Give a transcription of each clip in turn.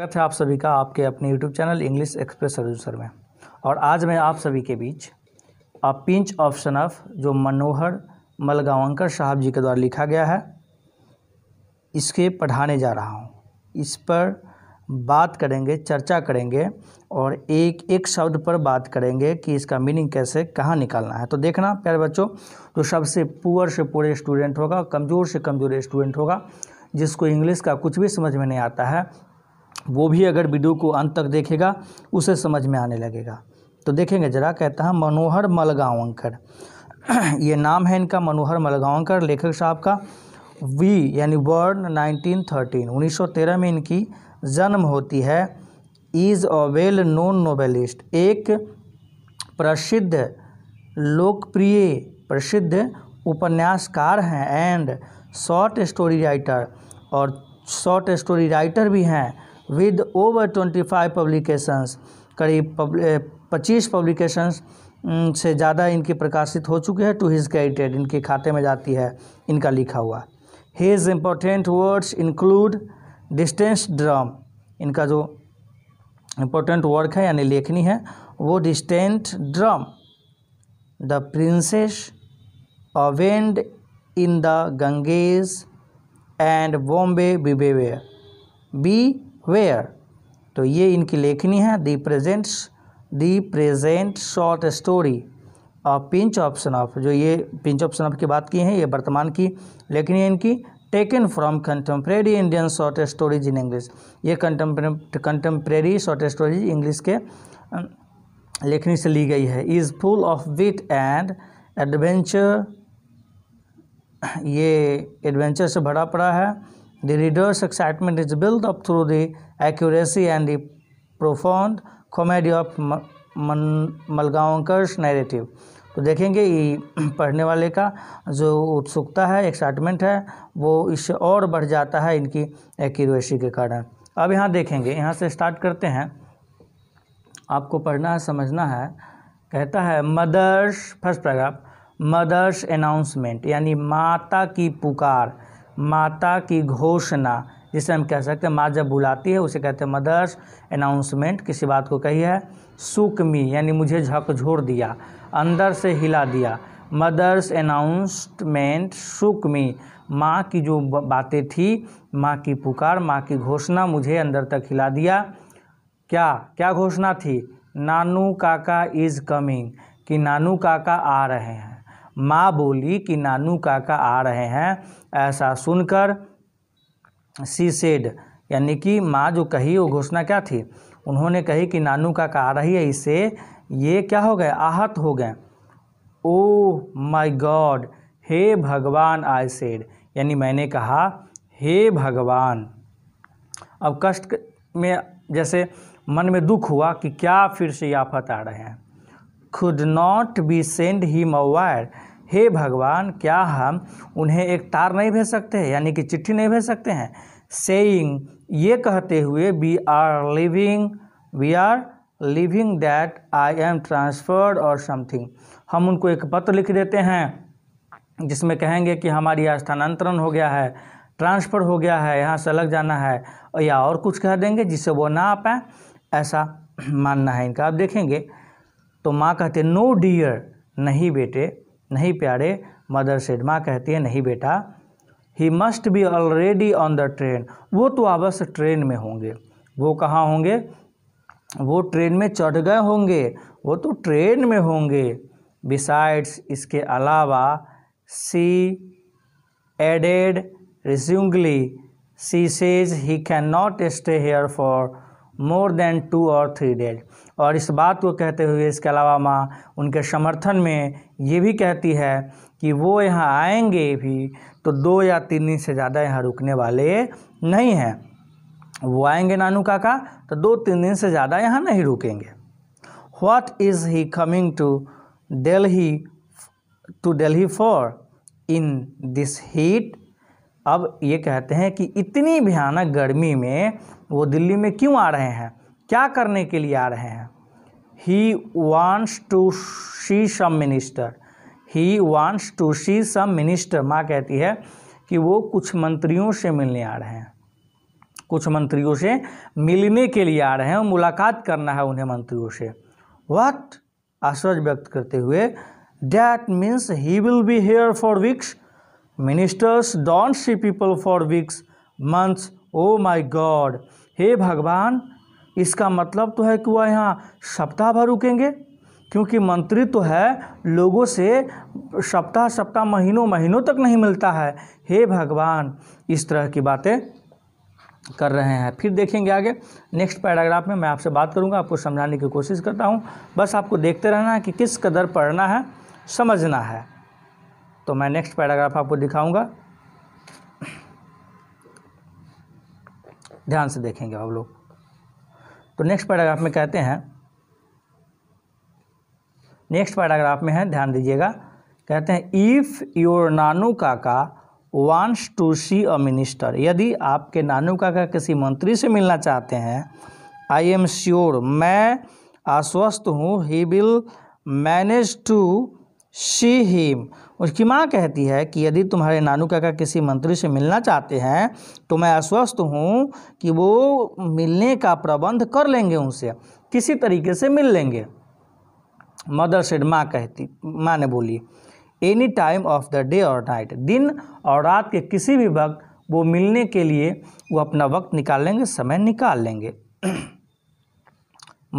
स्वागत है आप सभी का आपके अपने YouTube चैनल इंग्लिश एक्सप्रेस सर्वेसर में और आज मैं आप सभी के बीच अ पिंच ऑफ सनफ जो मनोहर मलगांवकर साहब जी के द्वारा लिखा गया है इसके पढ़ाने जा रहा हूँ इस पर बात करेंगे चर्चा करेंगे और एक एक शब्द पर बात करेंगे कि इसका मीनिंग कैसे कहाँ निकालना है तो देखना प्यारे बच्चों जो सबसे पुअर से पुअर स्टूडेंट होगा कमज़ोर से कमज़ोर स्टूडेंट होगा जिसको इंग्लिश का कुछ भी समझ में नहीं आता है वो भी अगर वीडियो को अंत तक देखेगा उसे समझ में आने लगेगा तो देखेंगे जरा कहता है मनोहर मलगांवकर ये नाम है इनका मनोहर मलगांवकर लेखक साहब का वी यानी वर्ड 1913 1913 में इनकी जन्म होती है is a well known novelist एक प्रसिद्ध लोकप्रिय प्रसिद्ध उपन्यासकार हैं एंड शॉर्ट स्टोरी राइटर और शॉर्ट स्टोरी राइटर भी हैं with over twenty five publications करीब पच्चीस पब्लिकेशंस से ज़्यादा इनकी प्रकाशित हो चुके हैं टू हिज क्रेडिटेड इनके खाते में जाती है इनका लिखा हुआ his important words include distance drum इनका जो इम्पोर्टेंट वर्क है यानी लेखनी है वो distant drum the princess a bend in the Ganges and Bombay बिबेवेयर बी वेयर तो ये इनकी लेखनी है the presents the present short story of pinch option of जो ये पिंच ऑप्शन ऑफ की बात की है ये वर्तमान की लेखनी है इनकी taken from contemporary Indian short stories in English ये कंटेम्प्रेरी शॉर्ट स्टोरीज इंग्लिश के लेखनी से ली गई है is full of wit and adventure ये एडवेंचर से भरा पड़ा है The reader's excitement is built up through the accuracy and the profound comedy of Malgonkar's narrative तो देखेंगे ये पढ़ने वाले का जो उत्सुकता है एक्साइटमेंट है वो इससे और बढ़ जाता है इनकी एक्यूरेसी के कारण अब यहाँ देखेंगे यहाँ से स्टार्ट करते हैं आपको पढ़ना है समझना है कहता है mother's first paragraph mother's announcement यानी माता की पुकार माता की घोषणा जिसे हम कह सकते हैं माँ जब बुलाती है उसे कहते हैं मदर्स अनाउंसमेंट किसी बात को कही है सुकमी यानी मुझे झकझोर दिया अंदर से हिला दिया मदर्स अनाउंसमेंट सुकमी माँ की जो बातें थी माँ की पुकार माँ की घोषणा मुझे अंदर तक हिला दिया क्या क्या घोषणा थी नानू काका इज़ कमिंग कि नानू काका आ रहे हैं माँ बोली कि नानू काका आ रहे हैं ऐसा सुनकर सी सेड यानी कि माँ जो कही वो घोषणा क्या थी उन्होंने कही कि नानू काका आ रही है इसे ये क्या हो गए आहत हो गए ओ माय गॉड हे भगवान आई सेड यानी मैंने कहा हे भगवान अब कष्ट में जैसे मन में दुख हुआ कि क्या फिर से आफत आ रहे हैं could not be send he mobile हे भगवान क्या हम उन्हें एक तार नहीं भेज सकते हैं यानी कि चिट्ठी नहीं भेज सकते हैं सेइंग ये कहते हुए we are living we are living that I am transferred और समथिंग हम उनको एक पत्र लिख देते हैं जिसमें कहेंगे कि हमारी स्थानांतरण हो गया है ट्रांसफ़र हो गया है यहाँ से अलग जाना है या और कुछ कह देंगे जिससे वो ना आ पाए ऐसा मानना है इनका आप देखेंगे तो माँ कहते नो डियर नहीं बेटे नहीं प्यारे मदर माँ कहती है नहीं बेटा he must be already on the train वो तो अवश्य ट्रेन में होंगे वो कहाँ होंगे वो ट्रेन में चढ़ गए होंगे वो तो ट्रेन में होंगे बिसाइड्स इसके अलावा सी एडेड रिज्यूंगली she says he can not stay here for more than two और थ्री डेज और इस बात को कहते हुए इसके अलावा माँ उनके समर्थन में ये भी कहती है कि वो यहाँ आएंगे भी तो दो या तीन दिन से ज़्यादा यहाँ रुकने वाले नहीं हैं वो आएंगे नानू काका तो दो तीन दिन से ज़्यादा यहाँ नहीं रुकेंगे what is he coming to Delhi to Delhi for in this heat अब ये कहते हैं कि इतनी भयानक गर्मी में वो दिल्ली में क्यों आ रहे हैं क्या करने के लिए आ रहे हैं he wants to see some minister he wants to see some minister माँ कहती है कि वो कुछ मंत्रियों से मिलने आ रहे हैं कुछ मंत्रियों से मिलने के लिए आ रहे हैं मुलाकात करना है उन्हें मंत्रियों से वट आश्चर्य व्यक्त करते हुए that means he will be here for weeks ministers don't see people for weeks months oh my God हे भगवान इसका मतलब तो है कि वह यहाँ सप्ताह भर रुकेंगे क्योंकि मंत्री तो है लोगों से सप्ताह सप्ताह महीनों महीनों तक नहीं मिलता है हे भगवान इस तरह की बातें कर रहे हैं फिर देखेंगे आगे नेक्स्ट पैराग्राफ में मैं आपसे बात करूंगा आपको समझाने की कोशिश करता हूं बस आपको देखते रहना है कि किस कदर पढ़ना है समझना है तो मैं नेक्स्ट पैराग्राफ आपको दिखाऊंगा ध्यान से देखेंगे आप लोग तो नेक्स्ट पैराग्राफ में कहते हैं नेक्स्ट पैराग्राफ में है ध्यान दीजिएगा कहते हैं if your Nanu Kaka wants to see a minister यदि आपके नानू काका किसी मंत्री से मिलना चाहते हैं आई एम श्योर मैं आश्वस्त हूँ he will manage to see him उसकी माँ कहती है कि यदि तुम्हारे नानू काका किसी मंत्री से मिलना चाहते हैं तो मैं आश्वस्त हूँ कि वो मिलने का प्रबंध कर लेंगे उनसे किसी तरीके से मिल लेंगे मदर सेड माँ कहती माँ ने बोली any time of the day और नाइट दिन और रात के किसी भी वक्त वो मिलने के लिए वो अपना वक्त निकाल लेंगे समय निकाल लेंगे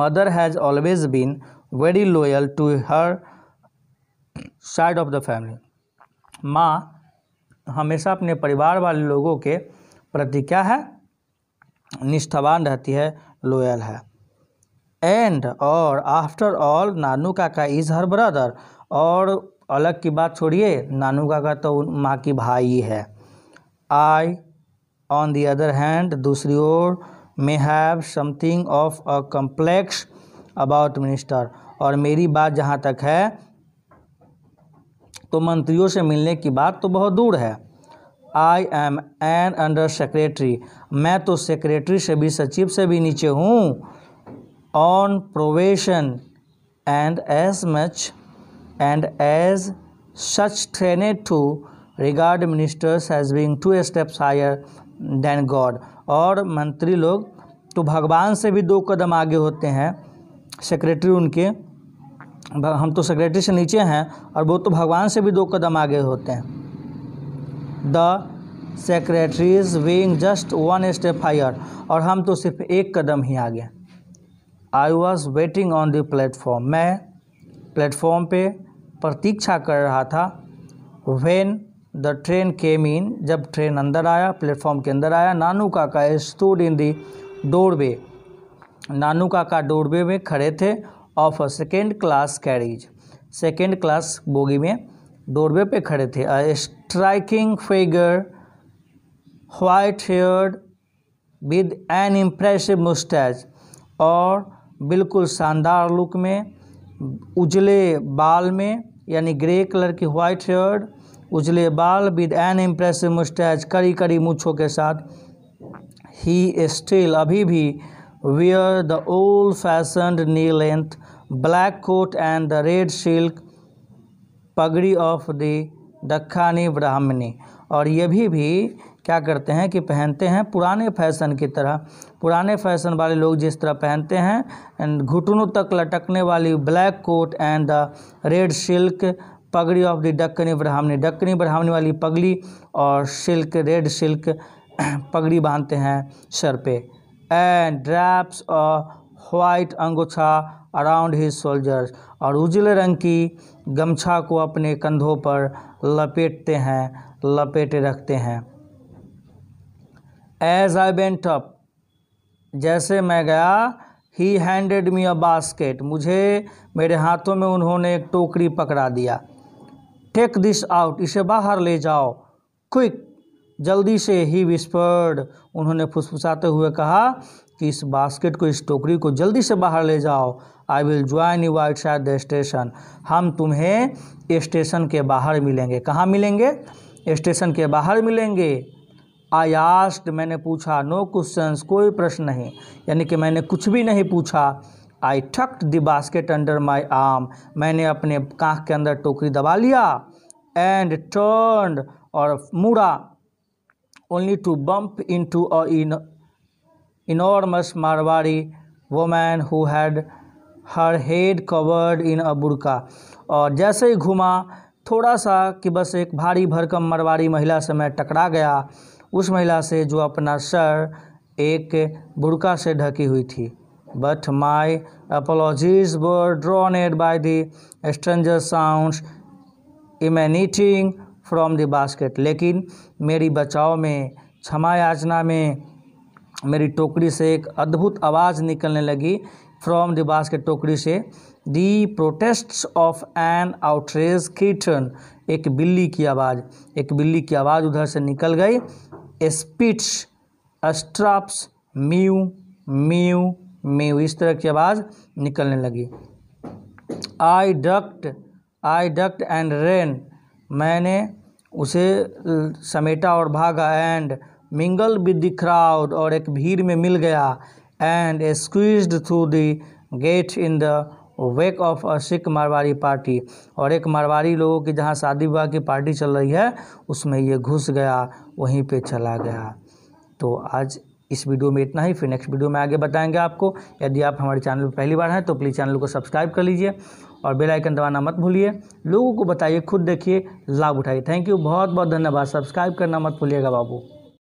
mother has always been very loyal to her side of the family माँ हमेशा अपने परिवार वाले लोगों के प्रति क्या है निष्ठावान रहती है लोयल है एंड और आफ्टर ऑल नानू काका इज़ हर ब्रदर और अलग की बात छोड़िए नानू काका तो माँ की भाई है I on the other hand दूसरी ओर may have something of a complex about minister और मेरी बात जहाँ तक है तो मंत्रियों से मिलने की बात तो बहुत दूर है I am an under secretary मैं तो सेक्रेटरी से भी सचिव से भी नीचे हूँ on probation and as much and as such trained to regard ministers has been two steps higher than God और मंत्री लोग तो भगवान से भी दो कदम आगे होते हैं सेक्रेटरी उनके हम तो सेक्रेटरी से नीचे हैं और वो तो भगवान से भी दो कदम आगे होते हैं the secretaries being just one step higher और हम तो सिर्फ एक कदम ही आगे I was waiting on the platform मैं प्लेटफॉर्म पे प्रतीक्षा कर रहा था when the train came in जब ट्रेन अंदर आया प्लेटफॉर्म के अंदर आया नानू काका स्टूड इन दी डोरवे नानू काका डोरवे में खड़े थे of a second class carriage second class bogie में डोरवे पे खड़े थे a striking figure white haired with an impressive moustache और बिल्कुल शानदार लुक में उजले बाल में यानी ग्रे कलर की वाइट हेयर्ड उजले बाल विद एन इम्प्रेसिव मुस्टैच करी करी मूछों के साथ ही स्टिल अभी भी wear the old fashion knee length black coat and the red silk pagdi of the Dakhani Brahmani और ये भी भी क्या करते हैं कि पहनते हैं पुराने फैशन की तरह पुराने फैशन वाले लोग जिस तरह पहनते हैं एंड घुटनों तक लटकने वाली black coat and the red silk pagdi of the Deccani Brahmani Deccani Brahmani वाली पगड़ी और सिल्क रेड सिल्क पगड़ी बांधते हैं सर पे एंड ड्रैप्स और white angochha around his shoulders और उजले रंग की गमछा को अपने कंधों पर लपेटते हैं लपेटे रखते हैं एज आई बेंट अप जैसे मैं गया ही हैंडेड मी अ बास्केट मुझे मेरे हाथों में उन्होंने एक टोकरी पकड़ा दिया टेक दिस आउट इसे बाहर ले जाओ क्विक जल्दी से ही विस्फर्ड उन्होंने फुसफुसाते हुए कहा कि इस बास्केट को इस टोकरी को जल्दी से बाहर ले जाओ I will join you outside the station हम तुम्हें स्टेशन के बाहर मिलेंगे कहाँ मिलेंगे स्टेशन के बाहर मिलेंगे आई आस्ट मैंने पूछा नो क्वेश्चंस कोई प्रश्न नहीं यानी कि मैंने कुछ भी नहीं पूछा I tucked the basket under my arm मैंने अपने कांख के अंदर टोकरी दबा लिया एंड टर्न और मुड़ा only to bump into an enormous Marwari woman who had her head covered in a burqa और जैसे ही घुमा थोड़ा सा कि बस एक भारी भरकम मारवाड़ी महिला से मैं टकरा गया उस महिला से जो अपना सर एक बुरका से ढकी हुई थी but my apologies were drowned by the stranger sound emanating from the basket लेकिन मेरी बचाव में क्षमा याचना में मेरी टोकरी से एक अद्भुत आवाज़ निकलने लगी फ्रॉम द बास्केट टोकरी से the protests of an outrage kitten एक बिल्ली की आवाज़ एक बिल्ली की आवाज़ उधर से निकल गई स्पीट्स अस्ट्राप्स म्यू म्यू म्यू इस तरह की आवाज़ निकलने लगी I ducked I ducked and ran मैंने उसे समेटा और भागा and mingle with the crowd और एक भीड़ में मिल गया and squeezed through the gate in the wake of a Sikh Marwari party और एक मारवाड़ी लोगों की जहाँ शादी विवाह की पार्टी चल रही है उसमें ये घुस गया वहीं पे चला गया तो आज इस वीडियो में इतना ही फिर नेक्स्ट वीडियो में आगे बताएंगे आपको यदि आप हमारे चैनल पर पहली बार हैं तो प्लीज़ चैनल को सब्सक्राइब कर लीजिए और बेल आइकन दबाना मत भूलिए लोगों को बताइए खुद देखिए लाभ उठाइए थैंक यू बहुत बहुत धन्यवाद सब्सक्राइब करना मत भूलिएगा बाबू